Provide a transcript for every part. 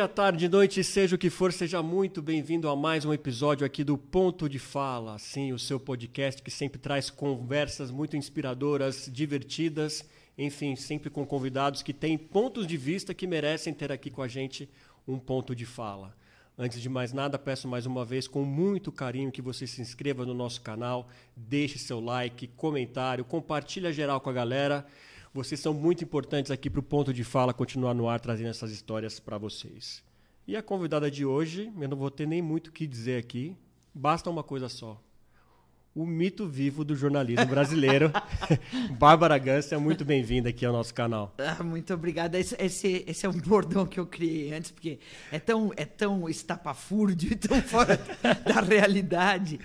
dia, tarde, noite, seja o que for, seja muito bem-vindo a mais um episódio aqui do Ponto de Fala, sim, o seu podcast que sempre traz conversas muito inspiradoras, divertidas, enfim, sempre com convidados que têm pontos de vista que merecem ter aqui com a gente um ponto de fala. Antes de mais nada, peço mais uma vez com muito carinho que você se inscreva no nosso canal, deixe seu like, comentário, compartilha geral com a galera. Vocês são muito importantes aqui para o Ponto de Fala continuar no ar trazendo essas histórias para vocês. E a convidada de hoje, eu não vou ter nem muito o que dizer aqui, basta uma coisa só. O mito vivo do jornalismo brasileiro. Bárbara Gância, muito bem-vinda aqui ao nosso canal. Ah, muito obrigada. Esse, esse, esse, é um bordão que eu criei antes, porque é tão, é tão estapafúrdio e tão fora da realidade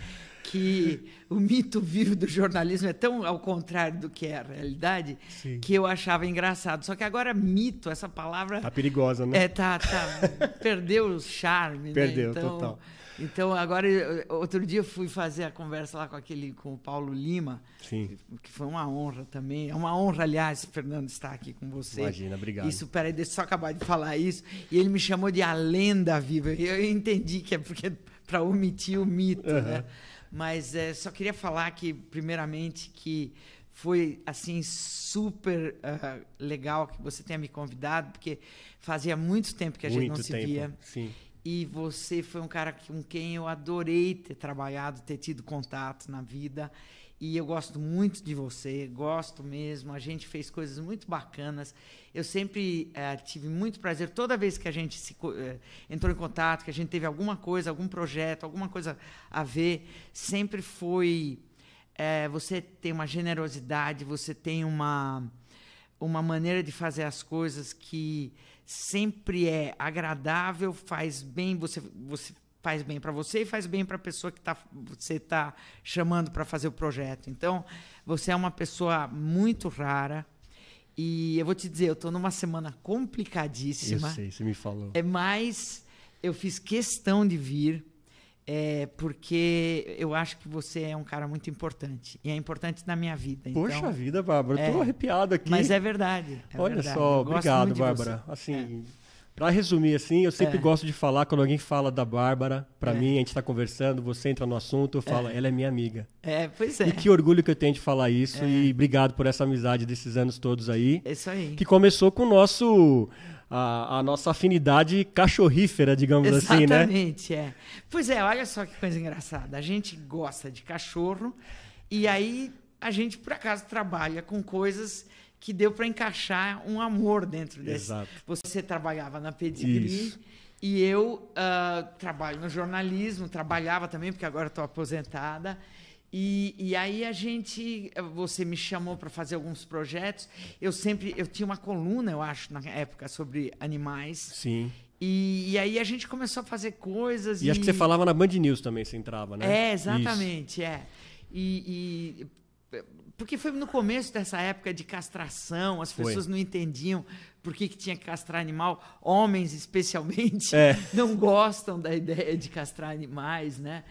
que o mito vivo do jornalismo é tão ao contrário do que é a realidade Sim. que eu achava engraçado. Só que agora mito, essa palavra. Tá perigosa, né? É, tá, tá. perdeu o charme. Perdeu, né? Perdeu, então, total. Então, agora, outro dia eu fui fazer a conversa lá com aquele, com o Paulo Lima, Sim. que foi uma honra também. É uma honra, aliás, Fernando, estar aqui com você. Imagina, obrigado. Isso, peraí, deixa eu só acabar de falar isso. E ele me chamou de a lenda viva. Eu entendi que é porque para omitir o mito, uhum. né? Mas é, só queria falar que, primeiramente, que foi assim super uh, legal que você tenha me convidado, porque fazia muito tempo que a muito gente não se tempo, via. Sim. E você foi um cara com quem eu adorei ter trabalhado, ter tido contato na vida. E eu gosto muito de você, gosto mesmo. A gente fez coisas muito bacanas. Eu sempre eh, tive muito prazer, toda vez que a gente se, eh, entrou em contato, que a gente teve alguma coisa, algum projeto, alguma coisa a ver, sempre foi. Eh, você tem uma generosidade, você tem uma, uma maneira de fazer as coisas que sempre é agradável, faz bem, você, você faz bem para você e faz bem para a pessoa que tá, você está chamando para fazer o projeto. Então, você é uma pessoa muito rara. E eu vou te dizer, eu estou numa semana complicadíssima. Eu sei, você me falou. É mais, eu fiz questão de vir, é, porque eu acho que você é um cara muito importante. E é importante na minha vida. Então, Poxa vida, Bárbara, é, tô arrepiado aqui. Mas é verdade. É Olha verdade. só, obrigado, Bárbara. Assim, é. Para resumir, assim, eu sempre é. gosto de falar quando alguém fala da Bárbara, para é. mim, a gente está conversando, você entra no assunto, eu é. falo, é. ela é minha amiga. É, pois é. E que orgulho que eu tenho de falar isso é. e obrigado por essa amizade desses anos todos aí. É isso aí. Que começou com o nosso. A, a nossa afinidade cachorrífera, digamos Exatamente, assim, né? Exatamente, é. Pois é, olha só que coisa engraçada. A gente gosta de cachorro e aí a gente, por acaso, trabalha com coisas que deu para encaixar um amor dentro desse. Exato. Você trabalhava na Pedigree Isso. e eu uh, trabalho no jornalismo, trabalhava também porque agora estou aposentada. E, e, aí a gente, você me chamou para fazer alguns projetos. Eu sempre, eu tinha uma coluna, eu acho, na época sobre animais. Sim. E, e aí a gente começou a fazer coisas. E, e, acho que você falava na Band News também, você entrava, né? É, exatamente, Isso. é. E, porque foi no começo dessa época de castração, as pessoas não entendiam por que, que tinha que castrar animal. Homens, especialmente, é. não gostam da ideia de castrar animais, né?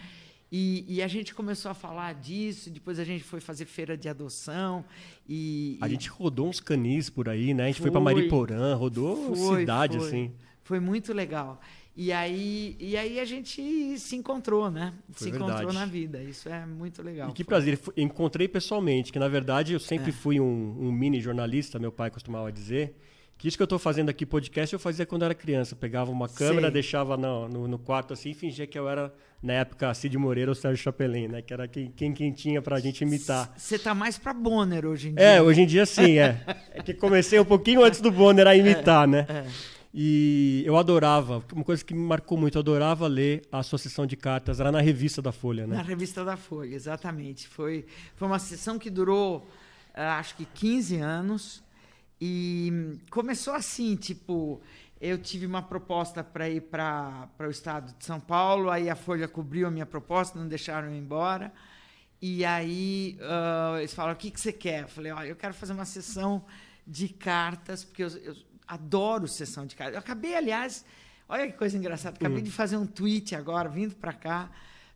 E, e, a gente começou a falar disso, depois a gente foi fazer feira de adoção e... A e... gente rodou uns canis por aí, né? A gente foi, foi para Mariporã, rodou foi, cidade, foi. assim. Foi muito legal. E aí, e aí a gente se encontrou, né? Foi se verdade. encontrou na vida. Isso é muito legal. E que Foi. prazer. Encontrei pessoalmente, que na verdade eu sempre é. fui um, um, mini jornalista, meu pai costumava dizer. Que isso que eu estou fazendo aqui, podcast, eu fazia quando era criança. pegava uma câmera, Sei. deixava no, no, no, quarto assim e fingia que eu era, na época, Cid Moreira ou Sérgio Chapelin, né? Que era quem, quem, quem tinha pra gente imitar. Você tá mais pra Bonner hoje em é, dia. É, hoje em dia sim, é. é que comecei um pouquinho antes do Bonner a imitar, é, né? É. E eu adorava, uma coisa que me marcou muito, eu adorava ler a sua sessão de cartas, era na revista da Folha, né? Na revista da Folha, exatamente. Foi, foi uma sessão que durou, ah, acho que 15 anos, e começou assim, tipo, eu tive uma proposta para ir para o estado de São Paulo, aí a Folha cobriu a minha proposta, não deixaram eu ir embora. E aí uh, eles falaram: o que, que você quer? Eu falei: olha, eu quero fazer uma sessão de cartas, porque eu, eu adoro sessão de casa. Eu acabei, aliás, olha que coisa engraçada, acabei hum. de fazer um tweet agora, vindo para cá,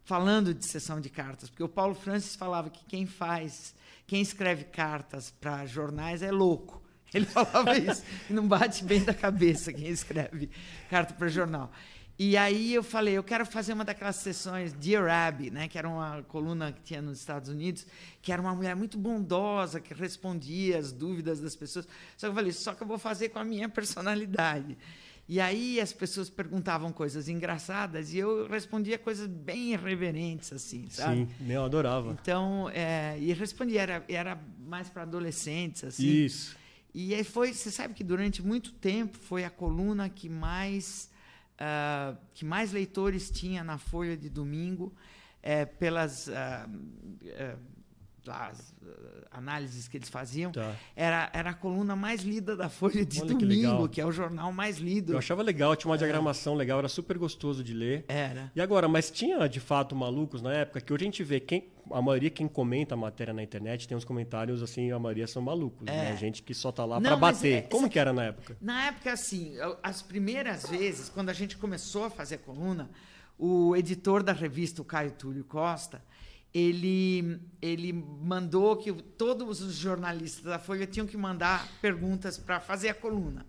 falando de sessão de cartas, porque o Paulo Francis falava que quem faz, quem escreve cartas para jornais é louco. Ele falava isso, não bate bem da cabeça quem escreve carta para jornal. E aí eu falei, eu quero fazer uma daquelas sessões Dear Abby, né, que era uma coluna que tinha nos Estados Unidos, que era uma mulher muito bondosa, que respondia as dúvidas das pessoas. Só que eu falei, só que eu vou fazer com a minha personalidade. E aí as pessoas perguntavam coisas engraçadas e eu respondia coisas bem irreverentes, assim, sabe? Sim, eu adorava. Então, é, e respondia, era, era mais para adolescentes, assim. Isso. E aí foi, você sabe que durante muito tempo foi a coluna que mais uh, que mais leitores tinha na Folha de Domingo, é, pelas uh, uh, as eh, análises que eles faziam, tá. era, era a coluna mais lida da Folha de Olha Domingo, que, que, é o jornal mais lido. Eu achava legal, tinha uma é. diagramação legal, era super gostoso de ler. Era. E agora, mas tinha de fato malucos na época, que hoje a gente vê quem, a maioria quem comenta a matéria na internet tem uns comentários assim, a maioria são malucos, né? é. né? Gente que só tá lá para bater. É, Como que era na época? Na época, assim, as primeiras vezes, quando a gente começou a fazer a coluna, o editor da revista, o Caio Túlio Costa, ele, ele mandou que todos os jornalistas da Folha tinham que mandar perguntas para fazer a coluna.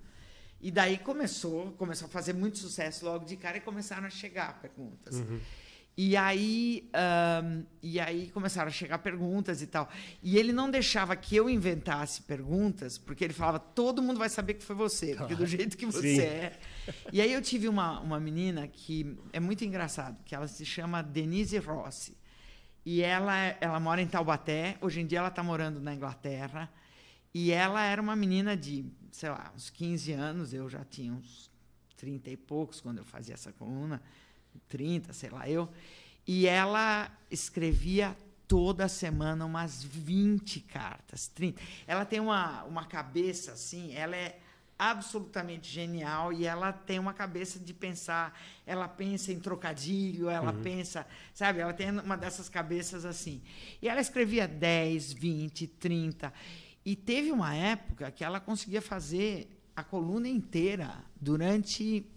E daí começou, começou a fazer muito sucesso logo de cara e começaram a chegar perguntas. Uhum. E aí, um, e aí começaram a chegar perguntas e tal. E ele não deixava que eu inventasse perguntas, porque ele falava: todo mundo vai saber que foi você, porque do tá. jeito que você Sim. é. E aí eu tive uma, uma menina que é muito engraçado, que ela se chama Denise Rossi. E ela, ela mora em Taubaté, hoje em dia ela está morando na Inglaterra. E ela era uma menina de, sei lá, uns 15 anos, eu já tinha uns 30 e poucos quando eu fazia essa coluna, 30, sei lá eu. E ela escrevia toda semana umas 20 cartas, 30. Ela tem uma, uma cabeça assim, ela é absolutamente genial e ela tem uma cabeça de pensar, ela pensa em trocadilho, ela uhum. pensa, sabe, ela tem uma dessas cabeças assim. E ela escrevia 10, 20, 30. E teve uma época que ela conseguia fazer a coluna inteira durante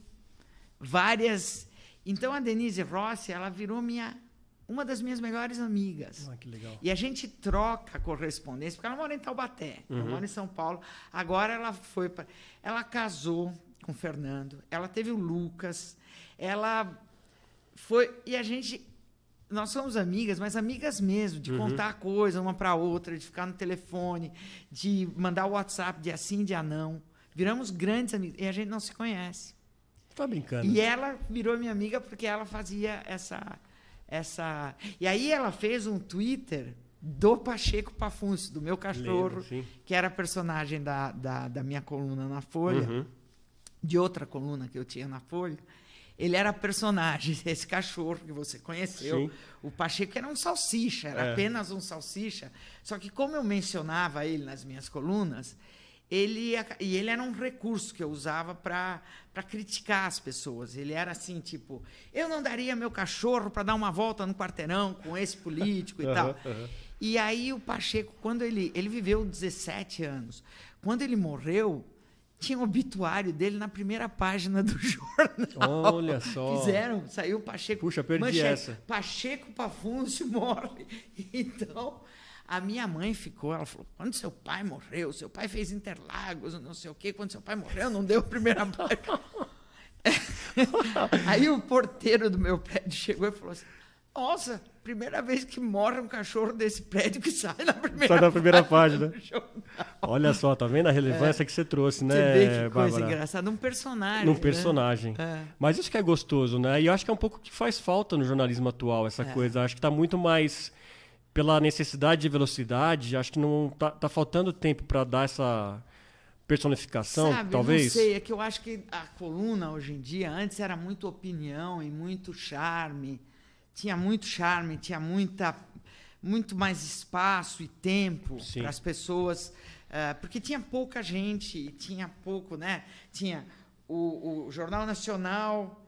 várias. Então a Denise Rossi, ela virou minha uma das minhas melhores amigas. Ah, que legal. E a gente troca correspondência, porque ela mora em Taubaté, uhum. ela mora em São Paulo. Agora ela foi para. Ela casou com o Fernando, ela teve o Lucas, ela foi. E a gente. Nós somos amigas, mas amigas mesmo, de uhum. contar coisa uma para outra, de ficar no telefone, de mandar o WhatsApp de assim, de anão. Ah, Viramos grandes amigos e a gente não se conhece. Tá brincando. E ela virou minha amiga porque ela fazia essa essa. E aí ela fez um Twitter do Pacheco Pafuncio, do meu cachorro, Lembro, que era personagem da, da, da, minha coluna na Folha, uhum. de outra coluna que eu tinha na Folha. Ele era personagem, esse cachorro que você conheceu. Sim. O Pacheco era um salsicha, era é. apenas um salsicha. Só que, como eu mencionava ele nas minhas colunas, ele é, e ele era um recurso que eu usava para criticar as pessoas. Ele era assim, tipo, eu não daria meu cachorro para dar uma volta no quarteirão com esse político e uhum, tal. Uhum. E aí o Pacheco, quando ele ele viveu 17 anos, quando ele morreu, tinha um obituário dele na primeira página do jornal. Olha só. Fizeram, saiu o Pacheco. Puxa, perdi manchete, essa. Pacheco Pafuncio morre. Então, a minha mãe ficou, ela falou: quando seu pai morreu, seu pai fez Interlagos, não sei o quê, quando seu pai morreu, não deu a primeira placa. Aí o porteiro do meu prédio chegou e falou assim: Nossa, primeira vez que morre um cachorro desse prédio que sai na primeira, sai na primeira página. página. Olha só, tá vendo a relevância é. que você trouxe, né? Você vê que Bárbara? coisa engraçada, um personagem. Num né? personagem. É. Mas isso que é gostoso, né? E eu acho que é um pouco que faz falta no jornalismo atual, essa é. coisa. Acho que tá muito mais pela necessidade de velocidade, acho que não tá, tá faltando tempo para dar essa personificação, Sabe, talvez. Não sei, é que eu acho que a coluna hoje em dia, antes era muito opinião e muito charme, tinha muito charme, tinha muita muito mais espaço e tempo para as pessoas, uh, porque tinha pouca gente, tinha pouco, né? Tinha o, o Jornal Nacional,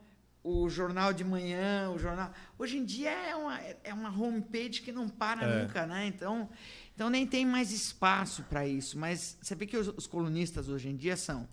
o jornal de manhã, o jornal. Hoje em dia é uma, é uma homepage que não para é. nunca, né? Então, então nem tem mais espaço para isso. Mas você vê que os, os colunistas hoje em dia são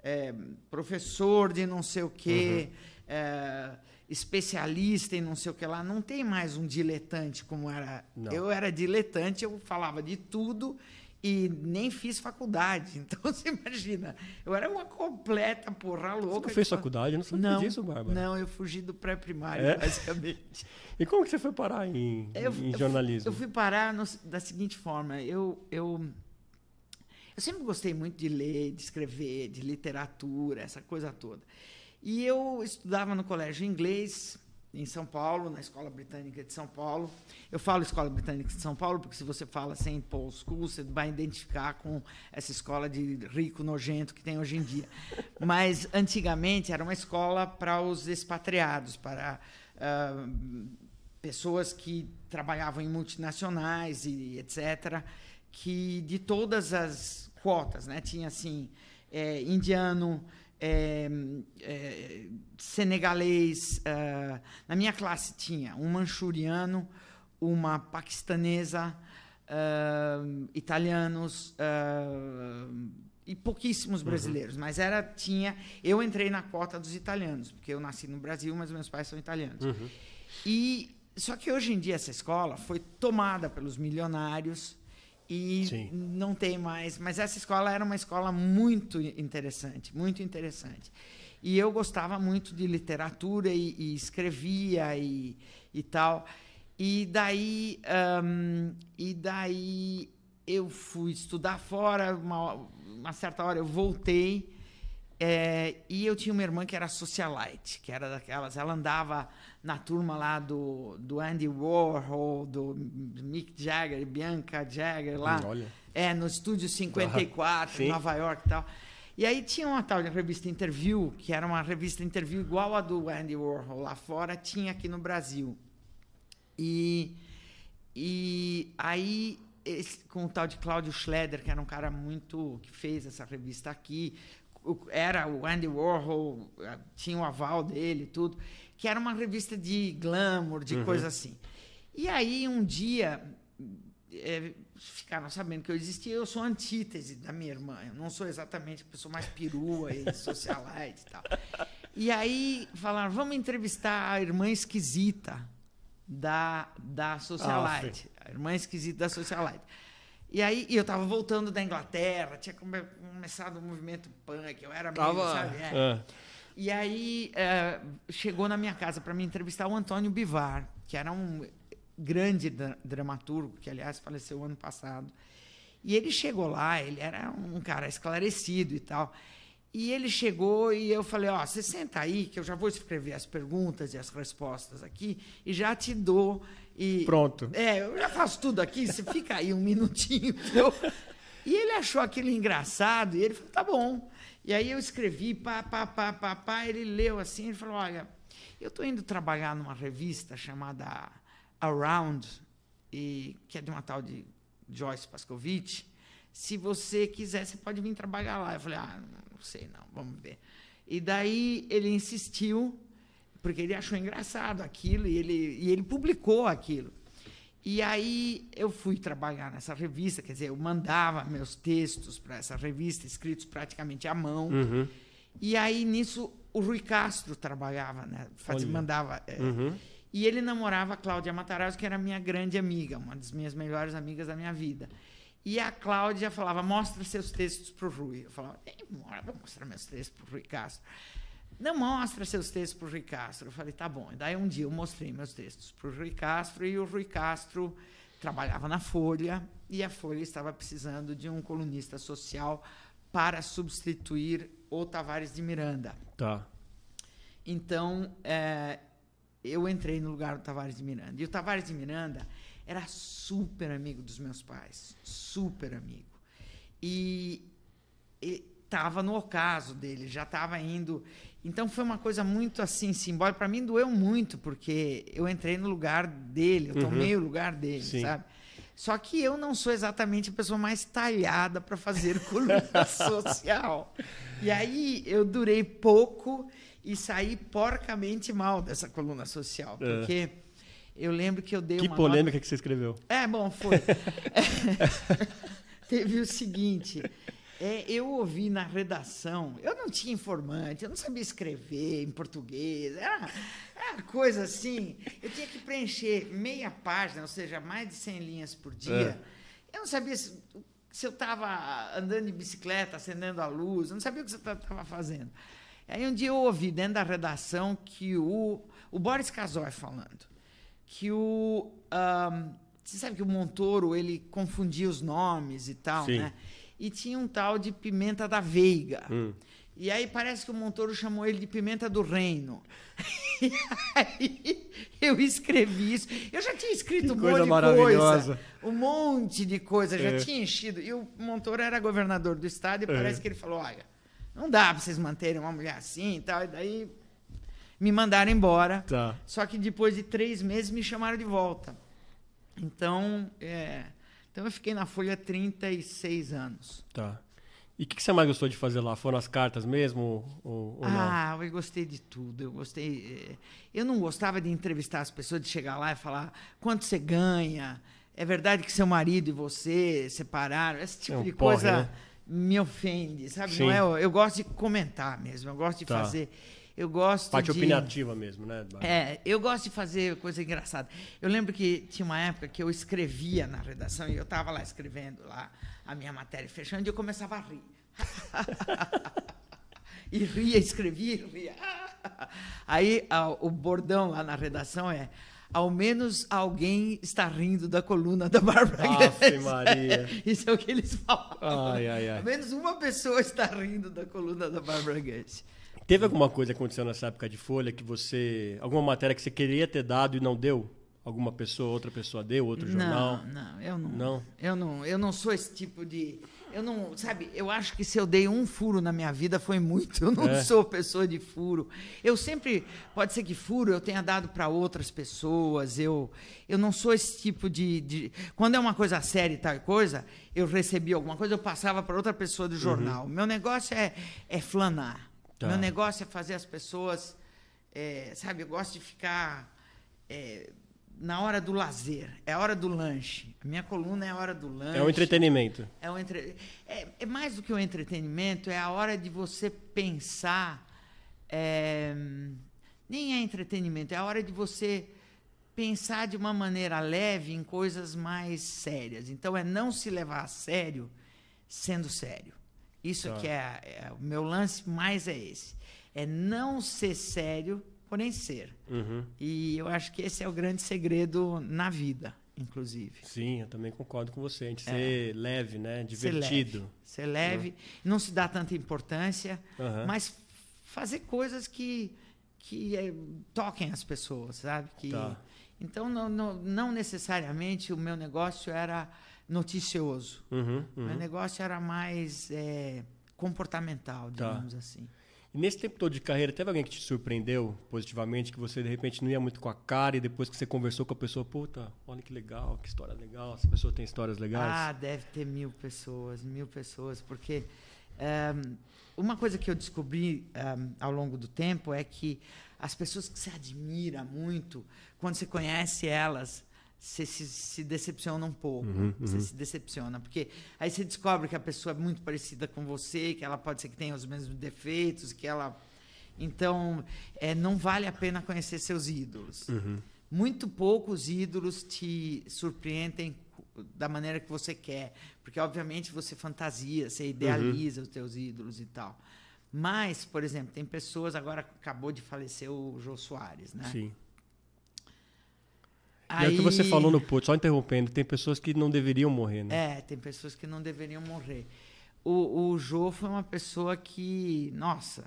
é, professor de não sei o quê, uhum. é, especialista em não sei o que lá. Não tem mais um diletante como era. Não. Eu era diletante, eu falava de tudo e nem fiz faculdade. Então você imagina, eu era uma completa porra louca. Você não fez faculdade? não sabia não, disso, Bárbara. Não, eu fugi do pré-primário, é? basicamente. E como que você foi parar em, eu, em jornalismo? Eu fui, eu fui parar no, da seguinte forma, eu, eu, eu sempre gostei muito de ler, de escrever, de literatura, essa coisa toda. E eu estudava no colégio inglês, em São Paulo, na Escola Britânica de São Paulo. Eu falo Escola Britânica de São Paulo porque se você fala sem assim, Paul School, você vai identificar com essa escola de rico nojento que tem hoje em dia. Mas antigamente era uma escola para os expatriados, para uh, pessoas que trabalhavam em multinacionais e etc, que de todas as quotas, né? Tinha assim é, indiano é, é, senegalês. É, na minha classe tinha um manchuriano, uma paquistanesa, é, italianos é, e pouquíssimos uhum. brasileiros, uhum. mas era tinha. Eu entrei na cota dos italianos, porque eu nasci no Brasil, mas meus pais são italianos. Uhum. E só que hoje em dia essa escola foi tomada pelos milionários e Sim. não tem mais. Mas essa escola era uma escola muito interessante, muito interessante. E eu gostava muito de literatura e, e escrevia e, e tal. E daí, um, e daí eu fui estudar fora. Uma, uma certa hora eu voltei é, e eu tinha uma irmã que era socialite, que era daquelas. Ela andava na turma lá do, do Andy Warhol, do Mick Jagger, Bianca Jagger lá. Hum, olha. É, no estúdio 54, em ah, Nova York e tal. E aí tinha uma tal de revista Interview, que era uma revista Interview igual a do Andy Warhol lá fora, tinha aqui no Brasil. E, e aí esse, com o tal de Cláudio Schleder que era um cara muito que fez essa revista aqui, era o Andy Warhol, tinha o aval dele tudo, que era uma revista de glamour, de uhum. coisa assim. E aí, um dia, é, ficaram sabendo que eu existia, eu sou antítese da minha irmã, eu não sou exatamente a pessoa mais perua e socialite e tal. E aí falaram, vamos entrevistar a irmã esquisita da, da ah, socialite, ah, a irmã esquisita da socialite. E aí e eu tava voltando da Inglaterra, tinha começado o movimento punk, eu era meio, tava, sabe? É. É. E aí é, chegou na minha casa para me entrevistar o Antônio Bivar, que era um grande dramaturgo, que aliás faleceu ano passado. E ele chegou lá, ele era um cara esclarecido e tal. E ele chegou e eu falei: Ó, oh, você senta aí, que eu já vou escrever as perguntas e as respostas aqui e já te dou. E, Pronto. É, eu já faço tudo aqui, você fica aí um minutinho. Eu... E ele achou aquilo engraçado e ele falou: tá bom. E aí eu escrevi, pá, pá, pá, pá, pá. Ele leu assim, ele falou: olha, eu estou indo trabalhar numa revista chamada Around, e, que é de uma tal de Joyce Pascovitch. Se você quiser, você pode vir trabalhar lá. Eu falei: ah, não sei não, vamos ver. E daí ele insistiu, porque ele achou engraçado aquilo, e ele, e ele publicou aquilo. E aí eu fui trabalhar nessa revista, quer dizer, eu mandava meus textos para essa revista, escritos praticamente à mão. Uhum. E aí nisso o Rui Castro trabalhava, né? Fazia, mandava. É, uhum. E ele namorava a Cláudia Matarazzo, que era minha grande amiga, uma das minhas melhores amigas da minha vida. E a Cláudia falava: mostra seus textos para o Rui. Eu falava: vou mostrar meus textos para o Rui Castro. Não mostra seus textos para o Rui Castro. Eu falei: tá bom. E daí um dia eu mostrei meus textos para o Rui Castro e o Rui Castro trabalhava na Folha e a Folha estava precisando de um colunista social para substituir o Tavares de Miranda. Tá. Então é, eu entrei no lugar do Tavares de Miranda. E o Tavares de Miranda era super amigo dos meus pais, super amigo. E estava no ocaso dele, já estava indo. Então foi uma coisa muito assim simbólica. Para mim doeu muito porque eu entrei no lugar dele, eu uhum. tomei uhum. o lugar dele, Sim. sabe? Só que eu não sou exatamente a pessoa mais talhada para fazer coluna social. E aí eu durei pouco e saí porcamente mal dessa coluna social, é. porque é eu lembro que eu dei que uma. Que polêmica nota... que você escreveu. É, bom, foi. Teve o seguinte. É, eu ouvi na redação, eu não tinha informante, eu não sabia escrever em português, era, era coisa assim. Eu tinha que preencher meia página, ou seja, mais de 100 linhas por é. dia. É. Eu não sabia se, se eu estava andando de bicicleta, acendendo a luz, eu não sabia o que eu estava fazendo. Aí um dia eu ouvi dentro da redação que o, o Boris Casoy falando que o. Um, você sabe que o Montoro ele confundia os nomes e tal, Sim. né? E tinha um tal de Pimenta da Veiga. Hum. E aí parece que o Montoro chamou ele de Pimenta do Reino. E aí eu escrevi isso. Eu já tinha escrito que um coisa monte de coisa. Um monte de coisa, é. já tinha enchido. E o Montoro era governador do estado e é. parece que ele falou: olha, não dá para vocês manterem uma mulher assim e tal. E daí me mandaram embora. Tá. Só que depois de três meses me chamaram de volta. Então, é, então eu fiquei na Folha 36 anos. Tá. E o que, que, você mais gostou de fazer lá? Foram as cartas mesmo ou, ou Ah, eu gostei de tudo. Eu gostei. É, eu não gostava de entrevistar as pessoas, de chegar lá e falar quanto você ganha. É verdade que seu marido e você separaram. Esse tipo é um de porre, coisa né? me ofende, sabe? Não é, eu gosto de comentar mesmo. Eu gosto de tá. fazer. Eu gosto Parte de... opinativa mesmo, né? É, eu gosto de fazer coisa engraçada. Eu lembro que tinha uma época que eu escrevia na redação e eu estava lá escrevendo lá a minha matéria fechando e eu começava a rir. e ria, escrevia e ria. Aí o bordão lá na redação é ao menos alguém está rindo da coluna da Bárbara Ave Maria. Isso é o que eles falam. Ai, ai, ai. Ao menos uma pessoa está rindo da coluna da Bárbara Guedes. Teve alguma coisa que aconteceu nessa época de Folha que você. Alguma matéria que você queria ter dado e não deu? Alguma pessoa, outra pessoa deu, outro não, jornal? Não, eu não, não. Eu não, eu não sou esse tipo de. Eu não, sabe, eu acho que se eu dei um furo na minha vida foi muito. Eu não é. sou pessoa de furo. Eu sempre, pode ser que furo eu tenha dado para outras pessoas. Eu, eu não sou esse tipo de, de, quando é uma coisa séria e tal coisa, eu recebi alguma coisa, eu passava para outra pessoa do uhum. jornal. Uhum. Meu negócio é é flanar. Tá. Meu negócio é fazer as pessoas. É, sabe, eu gosto de ficar é, na hora do lazer, é a hora do lanche. A minha coluna é a hora do lanche. É o entretenimento. É, o entre... é, é mais do que o um entretenimento, é a hora de você pensar. É, nem é entretenimento, é a hora de você pensar de uma maneira leve em coisas mais sérias. Então, é não se levar a sério sendo sério. Isso tá. que é, é, o meu lance mais é esse. É não ser sério, porém ser. Uhum. E eu acho que esse é o grande segredo na vida, inclusive. Sim, eu também concordo com você. A gente é. ser leve, né? Divertido. Ser leve, ser leve uhum. não se dá tanta importância, uhum. mas fazer coisas que, que é, toquem as pessoas, sabe? Que, tá. Então, não, não, não necessariamente o meu negócio era noticioso. Uhum, uhum. negócio era mais é, comportamental, tá. digamos tá. assim. E nesse tempo todo de carreira, teve alguém que te surpreendeu positivamente, que você de repente não ia muito com a cara e depois que você conversou com a pessoa, puta, olha que legal, que história legal, essa pessoa tem histórias legais? Ah, deve ter mil pessoas, mil pessoas, porque um, uma coisa que eu descobri um, ao longo do tempo é que as pessoas que se admira muito, quando você conhece elas, você se, se, decepciona um pouco. Uhum, você uhum. se decepciona. Porque aí você descobre que a pessoa é muito parecida com você, que ela pode ser que tenha os mesmos defeitos, que ela. Então, é, não vale a pena conhecer seus ídolos. Uhum. Muito poucos ídolos te surpreendem da maneira que você quer. Porque, obviamente, você fantasia, você uhum. idealiza os teus ídolos e tal. Mas, por exemplo, tem pessoas. Agora acabou de falecer o Jô Soares, né? Sim Aí... E é o que você falou no post, só interrompendo, tem pessoas que não deveriam morrer, né? É, tem pessoas que não deveriam morrer. O, o Jô foi uma pessoa que, nossa,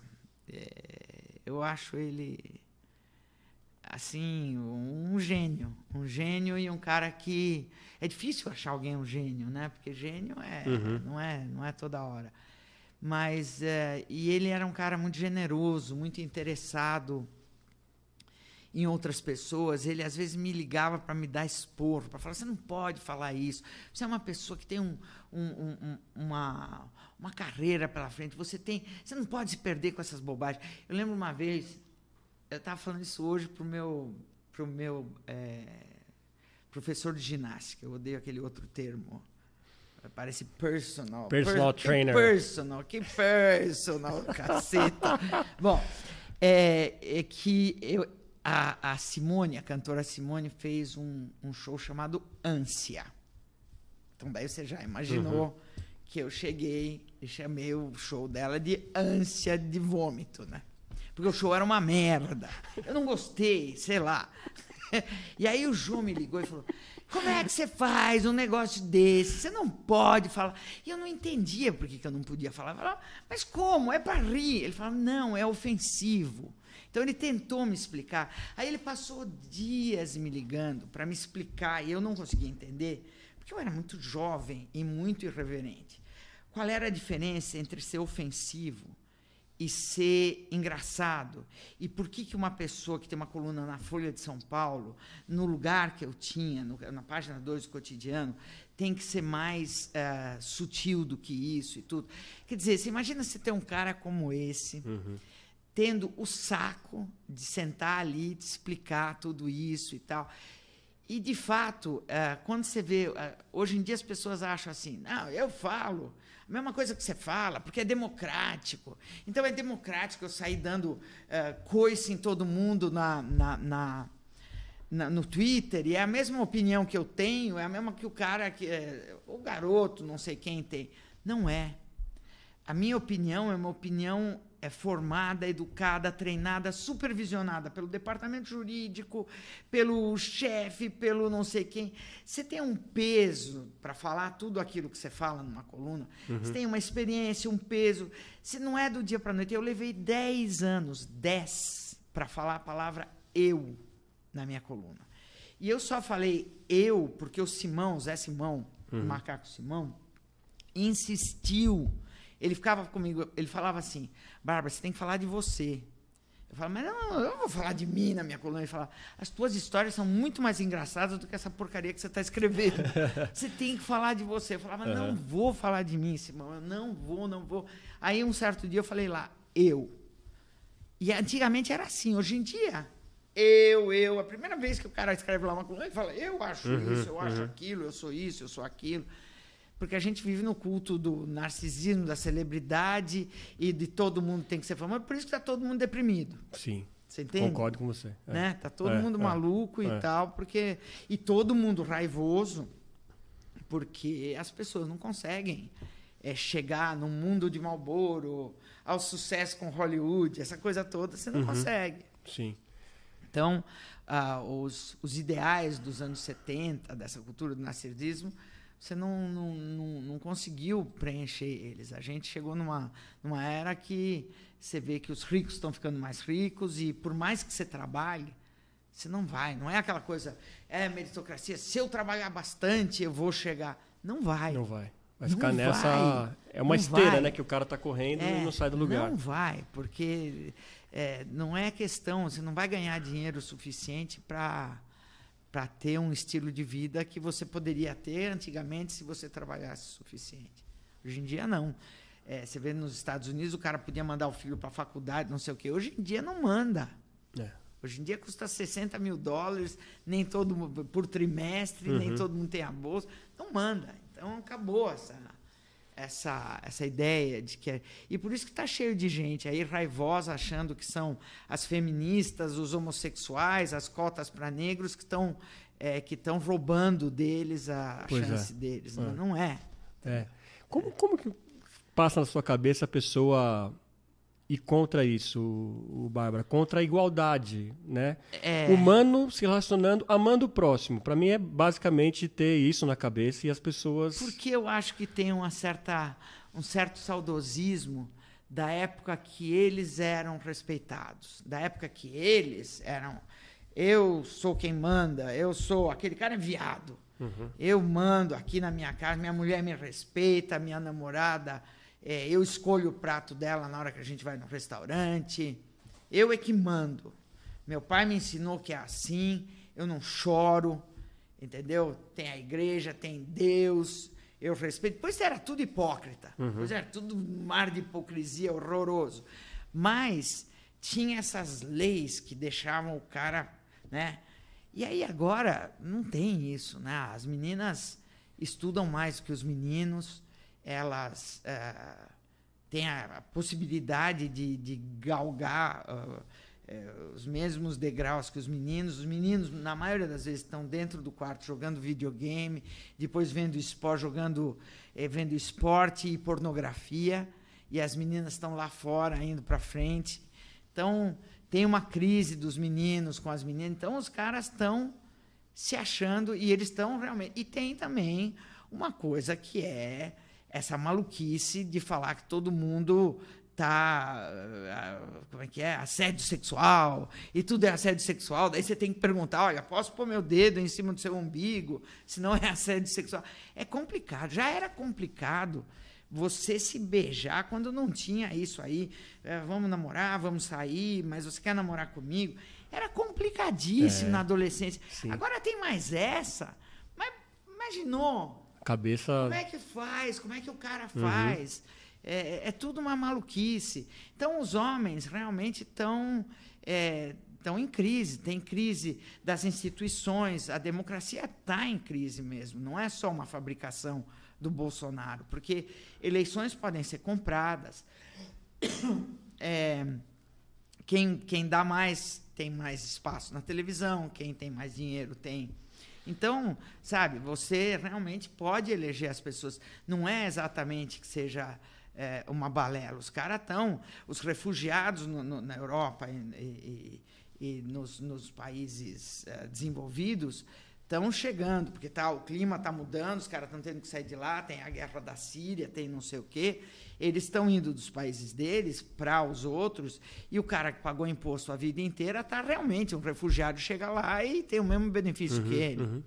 é, eu acho ele, assim, um gênio. Um gênio e um cara que... É difícil achar alguém um gênio, né? Porque gênio é, uhum. não, é, não é toda hora. Mas, é, e ele era um cara muito generoso, muito interessado em outras pessoas, ele às vezes me ligava para me dar expor, para falar: você não pode falar isso, você é uma pessoa que tem um, um, um, uma, uma carreira pela frente, você tem, você não pode se perder com essas bobagens. Eu lembro uma vez, eu estava falando isso hoje para o meu, pro meu é, professor de ginástica, eu odeio aquele outro termo. Parece personal. Personal per trainer. Que personal, que personal, caceta. Bom, é, é que eu, a, a Simone, a cantora Simone, fez um, um show chamado Ânsia. Então daí você já imaginou uhum. que eu cheguei e chamei o show dela de Ânsia de Vômito, né? Porque o show era uma merda. Eu não gostei, sei lá. E aí o João me ligou e falou: Como é que você faz um negócio desse? Você não pode falar. E eu não entendia por que, eu não podia falar. Eu falava, mas como? É para rir. Ele falou: Não, é ofensivo. Então ele tentou me explicar. Aí ele passou dias me ligando para me explicar e eu não conseguia entender, porque eu era muito jovem e muito irreverente. Qual era a diferença entre ser ofensivo e ser engraçado? E por que, que uma pessoa que tem uma coluna na Folha de São Paulo, no lugar que eu tinha, no, na página 2 do cotidiano, tem que ser mais uh, sutil do que isso e tudo? Quer dizer, você imagina se ter um cara como esse. Uhum tendo o saco de sentar ali, de explicar tudo isso e tal. E, de fato, eh, quando você vê. Eh, hoje em dia as pessoas acham assim: não, eu falo a mesma coisa que você fala, porque é democrático. Então é democrático eu sair dando uh, coice em todo mundo na, na, na, na, no Twitter, e é a mesma opinião que eu tenho, é a mesma que o cara, que, é, o garoto, não sei quem tem. Não é. A minha opinião é uma opinião é formada, educada, treinada, supervisionada pelo departamento jurídico, pelo chefe, pelo não sei quem. Você tem um peso para falar tudo aquilo que você fala numa coluna. Uhum. Você tem uma experiência, um peso. Se não é do dia para noite, eu levei 10 anos, 10 para falar a palavra eu na minha coluna. E eu só falei eu porque o Simão, Zé Simão, uhum. o macaco Simão, insistiu ele ficava comigo, ele falava assim: Bárbara, você tem que falar de você. Eu falava, mas não, eu vou falar de mim na minha coluna. Ele falava, as tuas histórias são muito mais engraçadas do que essa porcaria que você está escrevendo. você tem que falar de você. Eu falava, não uhum. vou falar de mim, Simão, eu não vou, não vou. Aí um certo dia eu falei lá, eu. E antigamente era assim, hoje em dia, eu, eu. A primeira vez que o cara escreve lá uma coluna, ele fala, eu acho uhum, isso, eu uhum. acho aquilo, eu sou isso, eu sou aquilo porque a gente vive no culto do narcisismo, da celebridade e de todo mundo tem que ser famoso. É por isso que está todo mundo deprimido. Sim. Você entende? Concordo com você. É. Né? Tá todo é, mundo é, maluco e é. tal, porque e todo mundo raivoso, porque as pessoas não conseguem é, chegar no mundo de Malboro, ao sucesso com Hollywood, essa coisa toda, você não uhum. consegue. Sim. Então, ah, os, os ideais dos anos 70, dessa cultura do narcisismo, você não, não, não, não, conseguiu preencher eles. A gente chegou numa, numa era que você vê que os ricos estão ficando mais ricos e por mais que você trabalhe, você não vai. Não é aquela coisa, é meritocracia, se eu trabalhar bastante eu vou chegar. Não vai. Não vai. Vai ficar nessa. Vai, é uma esteira, vai. né? Que o cara está correndo é, e não sai do lugar. Não vai, porque é, não é questão, você não vai ganhar dinheiro suficiente para para ter um estilo de vida que você poderia ter antigamente se você trabalhasse o suficiente. Hoje em dia, não. É, você vê nos Estados Unidos, o cara podia mandar o filho para a faculdade, não sei o quê. Hoje em dia, não manda. É. Hoje em dia custa 60 mil dólares, nem todo por trimestre, uhum. nem todo mundo tem a bolsa. Não manda. Então acabou essa, essa, essa ideia de que é, e por isso que está cheio de gente aí raivosa achando que são as feministas, os homossexuais, as cotas para negros que estão é, que estão roubando deles a, pois é. chance né? é. deles, não é? Não é. Como como que passa na sua cabeça a pessoa e contra isso, o Bárbara, contra a igualdade, né? É. Humano se relacionando, amando o próximo. Para mim é basicamente ter isso na cabeça e as pessoas Porque eu acho que tem uma certa um certo saudosismo da época que eles eram respeitados, da época que eles eram eu sou quem manda, eu sou aquele cara é viado. Uhum. Eu mando aqui na minha casa, minha mulher me respeita, minha namorada é, eu escolho o prato dela na hora que a gente vai no restaurante. Eu é que mando. Meu pai me ensinou que é assim, eu não choro, entendeu? Tem a igreja, tem Deus, eu respeito. Pois era tudo hipócrita, uhum. pois era tudo um mar de hipocrisia horroroso. Mas tinha essas leis que deixavam o cara, né? E aí agora não tem isso, né? As meninas estudam mais que os meninos, elas eh, têm a possibilidade de, de galgar ah, eh, os mesmos degraus que os meninos. Os meninos, na maioria das vezes, estão dentro do quarto jogando videogame, depois vendo esporte, jogando, eh, vendo esporte e pornografia, e as meninas estão lá fora, indo para frente. Então, tem uma crise dos meninos com as meninas. Então, os caras estão se achando e eles estão realmente. E tem também uma coisa que é essa maluquice de falar que todo mundo tá ah, como é que é assédio sexual e tudo é assédio sexual daí você tem que perguntar olha posso pôr meu dedo em cima do seu umbigo se não é assédio sexual é complicado já era complicado você se beijar quando não tinha isso aí. É, vamos namorar, vamos sair, mas você quer namorar comigo? Era complicadíssimo é, na adolescência. Sim. Agora tem mais essa. Mas imaginou cabeça. Como é que faz? Como é que o cara uhum. faz? Uhum. É, é, tudo uma maluquice. Então, os homens realmente estão é, tão em crise. Tem crise das instituições. A democracia está em crise mesmo. Não é só uma fabricação do Bolsonaro, porque eleições podem ser compradas. É, quem, quem dá mais tem mais espaço na televisão, quem tem mais dinheiro tem então, sabe, você realmente pode eleger as pessoas. Não é exatamente que seja é, uma balela. Os caras estão. Os refugiados no, no, na Europa e, e, e nos, nos, países é, desenvolvidos estão chegando, porque tá, o clima está mudando, os caras estão tendo que sair de lá, tem a guerra da Síria, tem não sei o quê. Eles estão indo dos países deles para os outros e o cara que pagou imposto a vida inteira está realmente um refugiado chega lá e tem o mesmo benefício uhum, que ele. Uhum.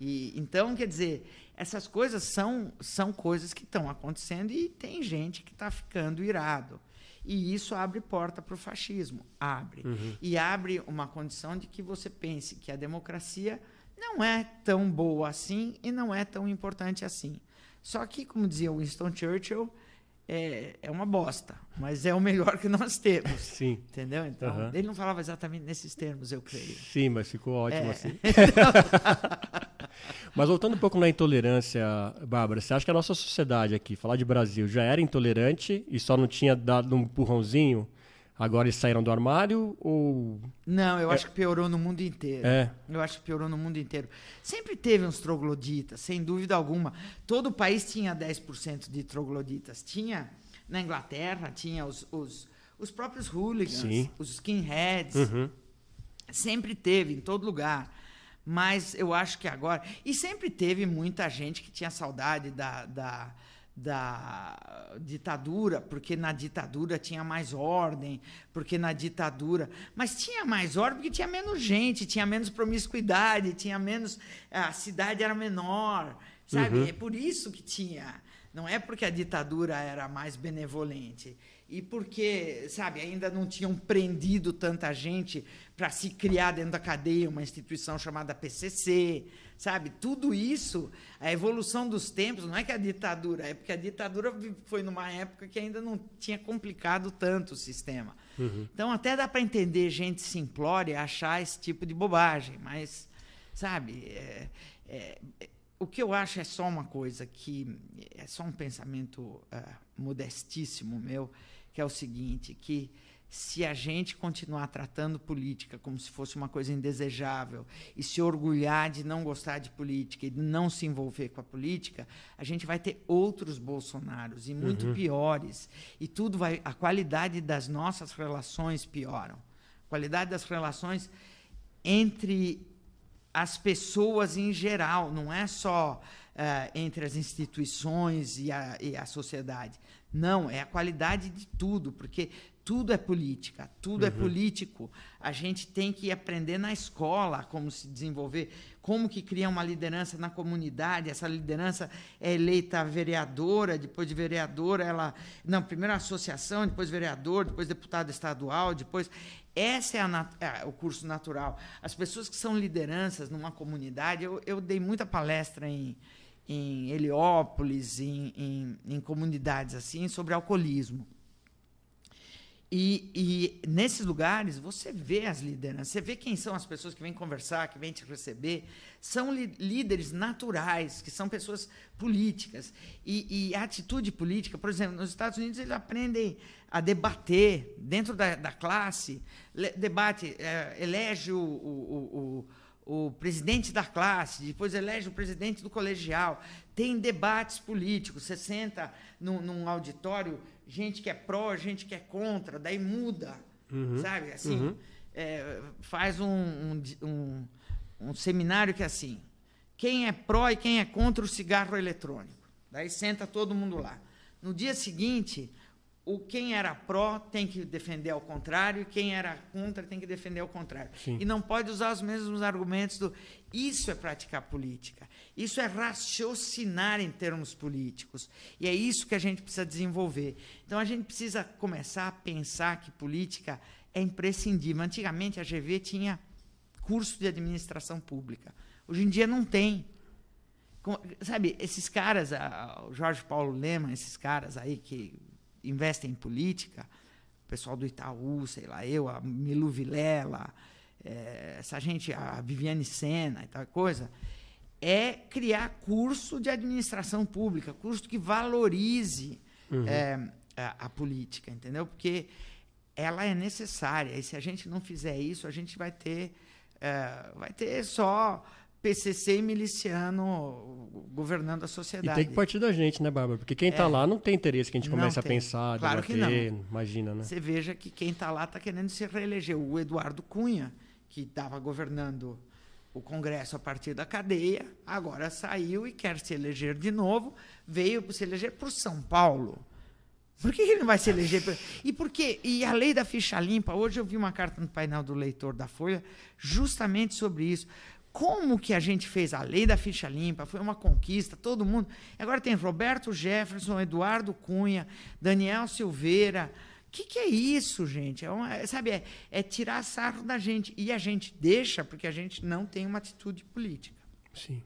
E então quer dizer essas coisas são são coisas que estão acontecendo e tem gente que está ficando irado. E isso abre porta para o fascismo, abre uhum. e abre uma condição de que você pense que a democracia não é tão boa assim e não é tão importante assim. Só que, como dizia Winston Churchill, é, é uma bosta, mas é o melhor que nós temos. Sim. Entendeu? Então, uhum. ele não falava exatamente nesses termos, eu creio. Sim, mas ficou ótimo é. assim. mas voltando um pouco na intolerância, Bárbara, você acha que a nossa sociedade aqui, falar de Brasil, já era intolerante e só não tinha dado um empurrãozinho agora eles saíram do armário ou. Não, eu é... acho que piorou no mundo inteiro. É. Eu acho que piorou no mundo inteiro. Sempre teve uns trogloditas, sem dúvida alguma. Todo o país tinha 10% de trogloditas. Tinha na Inglaterra, tinha os, os, os próprios hooligans, Sim. os skinheads. Uhum. Sempre teve, em todo lugar. Mas eu acho que agora. E sempre teve muita gente que tinha saudade da, da da ditadura, porque na ditadura tinha mais ordem, porque na ditadura. Mas tinha mais ordem porque tinha menos gente, tinha menos promiscuidade, tinha menos. A cidade era menor, sabe? Uhum. É por isso que tinha. Não é porque a ditadura era mais benevolente e porque, sabe, ainda não tinham prendido tanta gente para se criar dentro da cadeia uma instituição chamada PCC, sabe? Tudo isso, a evolução dos tempos, não é que a ditadura, é porque a ditadura foi numa época que ainda não tinha complicado tanto o sistema. Uhum. Então, até dá para entender gente simplória achar esse tipo de bobagem, mas, sabe, é, é, o que eu acho é só uma coisa que é só um pensamento uh, modestíssimo meu, que é o seguinte, que se a gente continuar tratando política como se fosse uma coisa indesejável e se orgulhar de não gostar de política e de não se envolver com a política, a gente vai ter outros bolsonaros e muito uhum. piores e tudo vai a qualidade das nossas relações pioram. A qualidade das relações entre as pessoas em geral, não é só uh, entre as instituições e a, e a sociedade. Não, é a qualidade de tudo, porque tudo é política, tudo é uhum. é político. A gente tem que aprender na escola como se desenvolver, como que cria uma liderança na comunidade. Essa liderança é eleita vereadora, depois de vereadora, ela. Não, primeiro associação, depois vereador, depois deputado estadual, depois. Esse é, é, o curso natural. As pessoas que são lideranças numa comunidade, eu, eu dei muita palestra em, em Heliópolis, em, em, em comunidades assim, sobre alcoolismo. E, e, nesses lugares você vê as lideranças, você vê quem são as pessoas que vêm conversar, que vêm te receber. São líderes naturais, que são pessoas políticas. E, e, a atitude política, por exemplo, nos Estados Unidos eles aprendem a debater dentro da, da classe, debate, é, elege o, o, o, o presidente da classe, depois elege o presidente do colegial. Tem debates políticos, você senta num, num auditório gente que é pró, gente que é contra, daí muda, uhum. sabe? Assim, uhum. é, faz um, um, um, um seminário que é assim, quem é pró e quem é contra o cigarro eletrônico. Daí senta todo mundo lá. No dia seguinte, o quem era pró tem que defender ao contrário, e quem era contra tem que defender ao contrário. Sim. E não pode usar os mesmos argumentos do isso é praticar política, isso é raciocinar em termos políticos. E é isso que a gente precisa desenvolver. Então a gente precisa começar a pensar que política é imprescindível. Antigamente a GV tinha curso de administração pública. Hoje em dia não tem. Sabe, esses caras, o Jorge Paulo Lema, esses caras aí que investem em política, o pessoal do Itaú, sei lá, eu, a Milu Vilela, eh, essa gente, a Viviane Sena e tal coisa, é criar curso de administração pública, curso que valorize uhum. é, a, a, política, entendeu? Porque ela é necessária. E se a gente não fizer isso, a gente vai ter, é, vai ter só PCC e miliciano governando a sociedade. E tem que partir da gente, né, Bárbara? Porque quem está é. lá não tem interesse que a gente comece a pensar, claro debater, que não. imagina, né? Você veja que quem está lá está querendo se reeleger. O Eduardo Cunha, que estava governando o Congresso, a partir da cadeia, agora saiu e quer se eleger de novo, veio se eleger por São Paulo. Por que ele não vai se eleger? E porque e a lei da ficha limpa, hoje eu vi uma carta no painel do leitor da Folha justamente sobre isso. Como que a gente fez a lei da ficha limpa? Foi uma conquista, todo mundo. Agora tem Roberto Jefferson, Eduardo Cunha, Daniel Silveira, que, que é isso, gente? É uma, é, sabe, é, é tirar sarro da gente. E a gente deixa porque a gente não tem uma atitude política. Sim.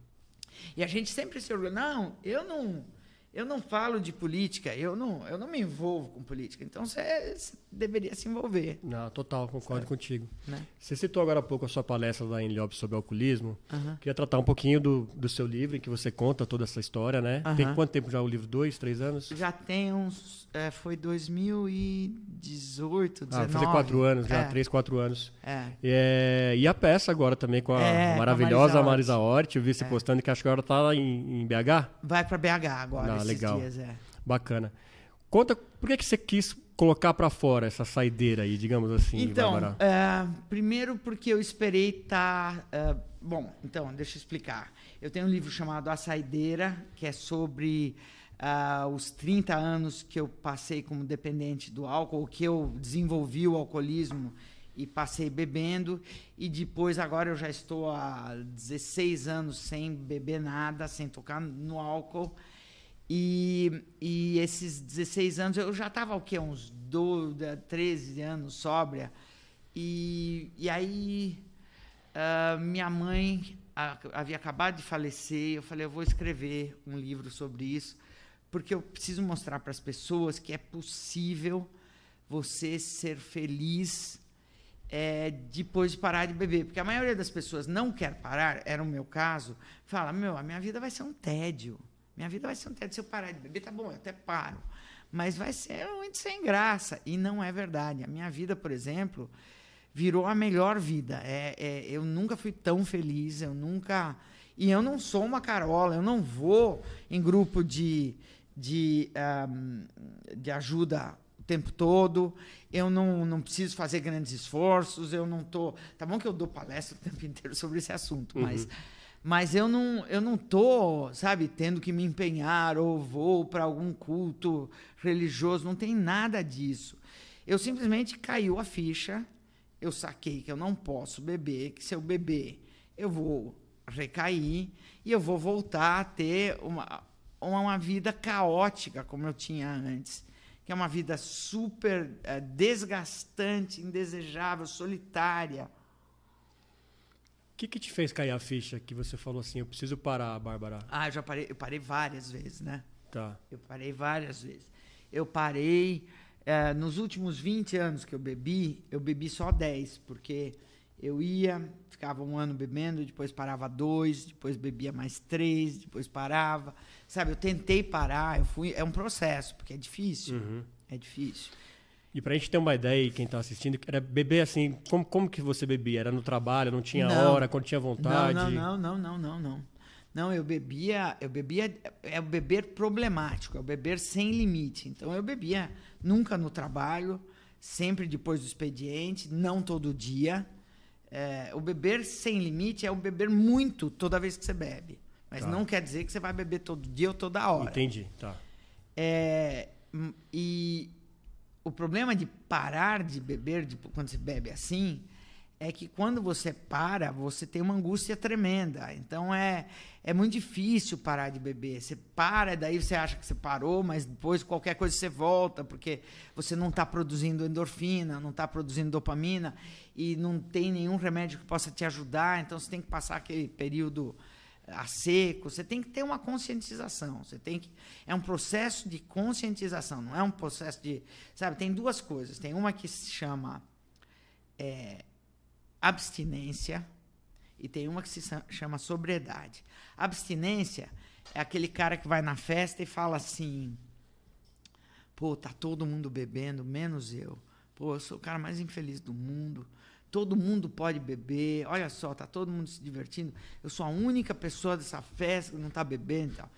E a gente sempre se orgulha. Não, eu não eu não falo de política, eu não, eu não me envolvo com política. Então você deveria se envolver. Não, total, concordo certo. contigo. Né? Você citou agora há pouco a sua palestra lá em Lopes sobre alcoolismo. Queria tratar um pouquinho do, do seu livro, em que você conta toda essa história, né? Tem quanto tempo já o livro? Dois, três anos? Já tem uns. É, foi 2018, 2019. Ah, quatro anos, é. já três, quatro anos. É. é. E a peça agora também com a é, maravilhosa a Marisa Hort. Eu vi você postando que acho que agora está em, em BH. Vai para BH agora. Ah, legal. Dias, é. Bacana. Conta, por que, que você quis colocar para fora essa saideira aí, digamos assim, Então, uh, primeiro porque eu esperei estar... Tá, uh, bom, então, deixa eu explicar. Eu tenho um livro chamado A Saideira, que é sobre uh, os 30 anos que eu passei como dependente do álcool, que eu desenvolvi o alcoolismo e passei bebendo. E depois, agora eu já estou há 16 anos sem beber nada, sem tocar no álcool. E, e esses 16 anos, eu já estava o quê? Uns 12, 13 anos sóbria. E, e aí uh, minha mãe a, havia acabado de falecer. Eu falei, eu vou escrever um livro sobre isso, porque eu preciso mostrar para as pessoas que é possível você ser feliz é, depois de parar de beber. Porque a maioria das pessoas não quer parar, era o meu caso, fala, meu, a minha vida vai ser um tédio. Minha vida vai ser um tédio. Se eu parar de beber, tá bom, eu até paro. Mas vai ser muito sem graça. E não é verdade. A minha vida, por exemplo, virou a melhor vida. É, é, eu nunca fui tão feliz, eu nunca. E eu não sou uma carola, eu não vou em grupo de, de, um, de ajuda o tempo todo, eu não, não preciso fazer grandes esforços, eu não tô. Tá bom que eu dou palestra o tempo inteiro sobre esse assunto, uhum. mas mas eu não eu não tô, sabe, tendo que me empenhar ou vou para algum culto religioso, não tem nada disso. Eu simplesmente caiu a ficha, eu saquei que eu não posso beber, que se eu beber, eu vou recair e eu vou voltar a ter uma uma vida caótica como eu tinha antes, que é uma vida super é, desgastante, indesejável, solitária que, que te fez cair a ficha que você falou assim, eu preciso parar, Bárbara? Ah, eu já parei, eu parei várias vezes, né? Tá. Eu parei várias vezes. Eu parei. É, nos últimos 20 anos que eu bebi, eu bebi só 10, porque eu ia, ficava um ano bebendo, depois parava dois, depois bebia mais três, depois parava. Sabe, eu tentei parar, eu fui. É um processo, porque é difícil. Uhum. É difícil. E pra gente ter uma ideia, quem tá assistindo, era beber assim, como, como que você bebia? Era no trabalho, não tinha não. hora, quando tinha vontade? Não, não, não, não, não, não. Não, eu bebia, eu bebia, é, é o beber problemático, é o beber sem limite. Então eu bebia nunca no trabalho, sempre depois do expediente, não todo dia. É, o beber sem limite é o beber muito toda vez que você bebe. Mas tá. não quer dizer que você vai beber todo dia ou toda hora. Entendi, tá. É, e o problema de parar de beber de, quando se bebe assim é que quando você para, você tem uma angústia tremenda. Então é, é muito difícil parar de beber. Você para, daí você acha que você parou, mas depois qualquer coisa você volta, porque você não está produzindo endorfina, não está produzindo dopamina e não tem nenhum remédio que possa te ajudar. Então você tem que passar aquele período a seco, você tem que ter uma conscientização, você tem que é um processo de conscientização, não é um processo de, sabe, tem duas coisas, tem uma que se chama é, abstinência e tem uma que se chama sobriedade. Abstinência é aquele cara que vai na festa e fala assim: "Pô, tá todo mundo bebendo, menos eu. Pô, eu sou o cara mais infeliz do mundo." Todo mundo pode beber. Olha só, tá todo mundo se divertindo. Eu sou a única pessoa dessa festa que não está bebendo e tal.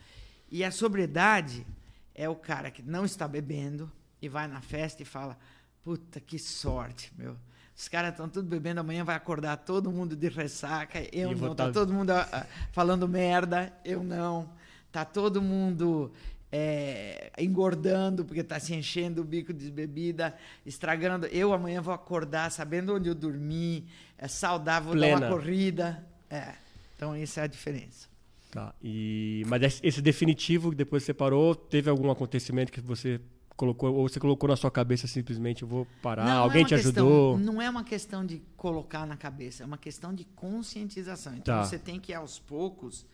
E a sobriedade é o cara que não está bebendo e vai na festa e fala: "Puta que sorte, meu. Os caras estão tudo bebendo, amanhã vai acordar todo mundo de ressaca. Eu e não, tá, tá todo mundo ah, ah, falando merda, eu não. Tá todo mundo é, engordando porque está se enchendo o bico de bebida, estragando. Eu amanhã vou acordar sabendo onde eu dormi, é saudável, Plena. dar uma corrida. É. Então essa é a diferença. Tá. E mas esse definitivo que depois você parou, teve algum acontecimento que você colocou ou você colocou na sua cabeça simplesmente eu vou parar? Não, alguém não é te questão, ajudou? Não é uma questão de colocar na cabeça, é uma questão de conscientização. Então tá. você tem que ir aos poucos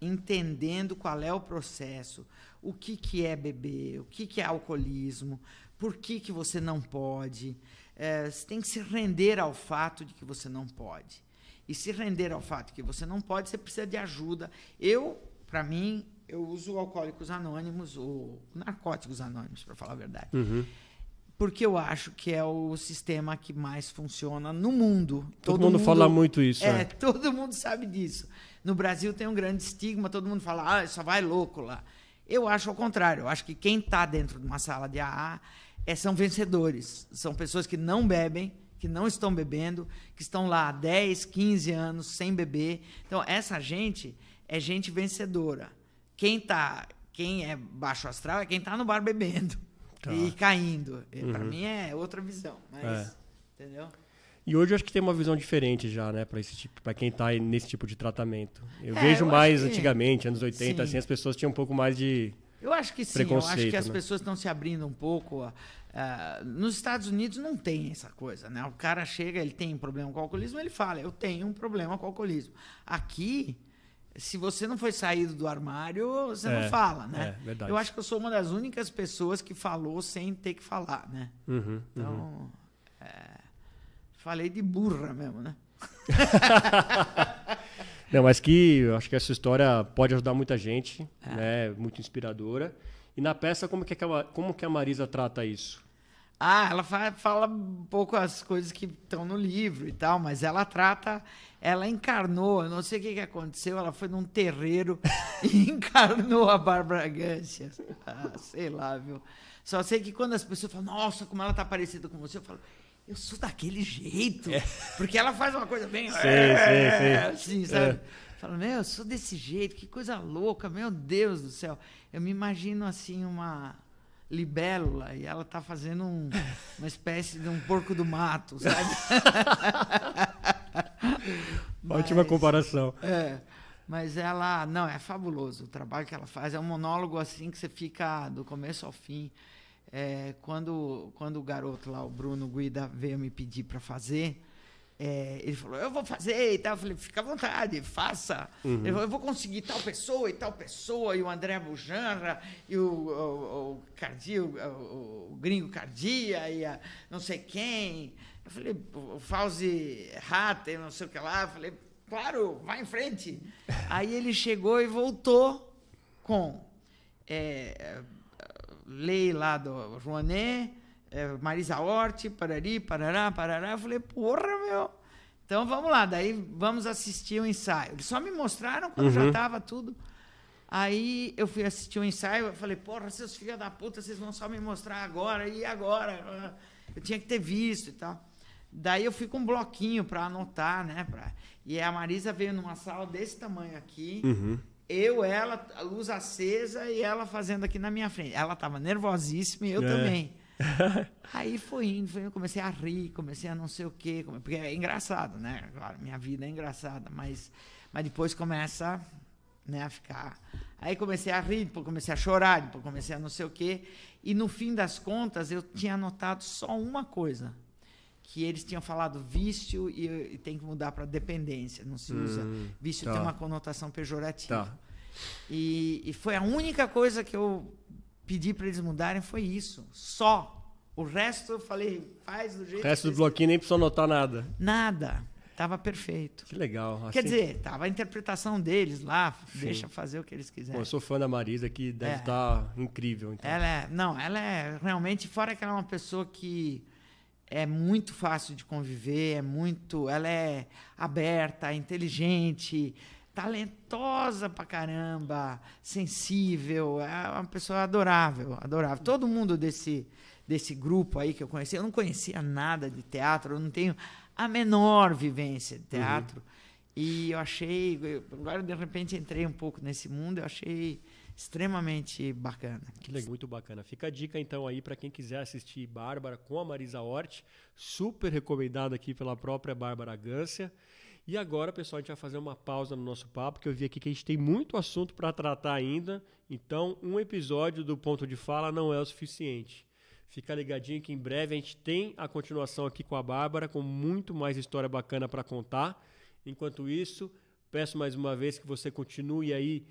entendendo qual é o processo, o que, que é beber, o que, que é alcoolismo, por que, que você não pode. É, você tem que se render ao fato de que você não pode. E se render ao fato de que você não pode, você precisa de ajuda. Eu, para mim, eu uso Alcoólicos Anônimos, ou Narcóticos Anônimos, para falar a verdade. Uhum. Porque eu acho que é o sistema que mais funciona no mundo. Todo, todo mundo, mundo, fala muito isso. É, é, todo mundo sabe disso. No Brasil tem um grande estigma, todo mundo fala, ah, só vai louco lá. Eu acho ao contrário. Eu acho que quem está dentro de uma sala de AA é, são vencedores. São pessoas que não bebem, que não estão bebendo, que estão lá há 10, 15 anos sem beber. Então, essa gente é gente vencedora. Quem tá, quem é baixo astral é quem está no bar bebendo tá. e caindo. Uhum. Para mim é outra visão, mas é. entendeu? E hoje eu acho que tem uma visão diferente já, né, para tipo, quem está nesse tipo de tratamento. Eu é, vejo eu mais que... antigamente, anos 80, sim. assim, as pessoas tinham um pouco mais de Eu acho que sim, eu acho que as né? pessoas estão se abrindo um pouco. Uh, nos Estados Unidos não tem essa coisa, né? O cara chega, ele tem um problema com o alcoolismo, ele fala, eu tenho um problema com o alcoolismo. Aqui, se você não foi saído do armário, você é, não fala, né? É, verdade. Eu acho que eu sou uma das únicas pessoas que falou sem ter que falar, né? Uhum, então, uhum. É. Falei de burra mesmo, né? Não, mas que eu acho que essa história pode ajudar muita gente, é. né? Muito inspiradora. E na peça, como que, é a, como que a Marisa trata isso? Ah, ela fala, fala um pouco as coisas que estão no livro e tal, mas ela trata, ela encarnou, eu não sei o que, que aconteceu, ela foi num terreiro e encarnou a Bárbara Gância. Ah, sei lá, viu? Só sei que quando as pessoas falam, nossa, como ela tá parecida com você, eu falo, eu sou daquele jeito. É. Porque ela faz uma coisa bem. Sim, é, sim, sim. É, assim, é. sabe? É. Fala, meu, eu sou desse jeito, que coisa louca, meu Deus do céu. Eu me imagino assim, uma libélula, e ela tá fazendo um, uma espécie de um porco do mato, sabe? mas, Ótima comparação. É. Mas ela, não, é fabuloso. O trabalho que ela faz é um monólogo assim que você fica do começo ao fim. É, quando, quando o garoto lá, o Bruno Guida, veio me pedir para fazer, é, ele falou, eu vou fazer e tal. Eu falei, fica à vontade, faça. Uhum. Falou, eu vou conseguir tal pessoa e tal pessoa, e o André Bujanra, e o, o, o, o, o gringo Cardia, e a não sei quem. Eu falei, o Fauzi Rata, não sei o que lá. Eu falei, claro, vai em frente. Aí ele chegou e voltou com. É, lei lá do Joanet, é, Marisa Hort, parari, parará, parará. Eu falei, porra, meu. Então vamos lá, daí vamos assistir o ensaio. Eles só me mostraram quando uhum. já estava tudo. Aí eu fui assistir o ensaio, eu falei, porra, seus filhos da puta, vocês vão só me mostrar agora e agora. Eu tinha que ter visto e tal. Daí eu fui com um bloquinho para anotar, né? Pra... E a Marisa veio numa sala desse tamanho aqui, uhum eu, ela, a luz acesa e ela fazendo aqui na minha frente. Ela tava nervosíssima e eu é. também. Aí foi indo, foi indo, comecei a rir, comecei a não sei o quê, porque é engraçado, né? Claro, minha vida é engraçada, mas, mas depois começa né, a ficar. Aí comecei a rir, depois comecei a chorar, depois comecei a não sei o quê. E no fim das contas, eu tinha anotado só uma coisa que eles tinham falado vício e, e tem que mudar para dependência, não se usa. Hum, vício tá. tem uma conotação pejorativa. Tá. E, e foi a única coisa que eu pedi para eles mudarem foi isso, só. O resto eu falei, faz do jeito. O resto do bloquinho nem precisou notar nada. Nada. Tava perfeito. Que legal. Assim... Quer dizer, tava a interpretação deles lá, Sim. deixa fazer o que eles quiserem. Bom, eu sou fã da Marisa, que deve estar é. tá incrível. Então. Ela é, não, ela é realmente, fora que ela é uma pessoa que é muito fácil de conviver, é muito, ela é aberta, inteligente, talentosa pra caramba, sensível, é uma pessoa adorável, adorável. Todo mundo desse desse grupo aí que eu conheci, eu não conhecia nada de teatro, eu não tenho a menor vivência de teatro. Uhum. E eu achei, agora de repente entrei um pouco nesse mundo, eu achei extremamente bacana. Que legal. Muito bacana. Fica a dica então aí para quem quiser assistir Bárbara com a Marisa Hort, super recomendado aqui pela própria Bárbara Gância. E agora, pessoal, a gente vai fazer uma pausa no nosso papo, que eu vi aqui que a gente tem muito assunto para tratar ainda. Então, um episódio do ponto de fala não é o suficiente. Fica ligadinho que em breve a gente tem a continuação aqui com a Bárbara, com muito mais história bacana para contar. Enquanto isso, peço mais uma vez que você continue aí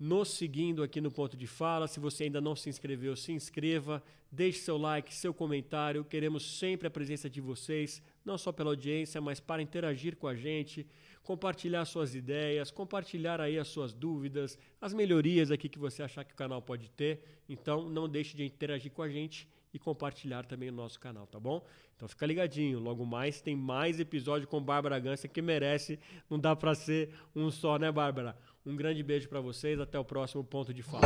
nos seguindo aqui no Ponto de Fala. Se você ainda não se inscreveu, se inscreva, deixe seu like, seu comentário. Queremos sempre a presença de vocês, não só pela audiência, mas para interagir com a gente, compartilhar suas ideias, compartilhar aí as suas dúvidas, as melhorias aqui que você achar que o canal pode ter. Então, não deixe de interagir com a gente e compartilhar também o nosso canal, tá bom? Então fica ligadinho, logo mais tem mais episódio com Bárbara Gância que merece, não dá para ser um só, né, Bárbara? Um grande beijo para vocês, até o próximo ponto de fala.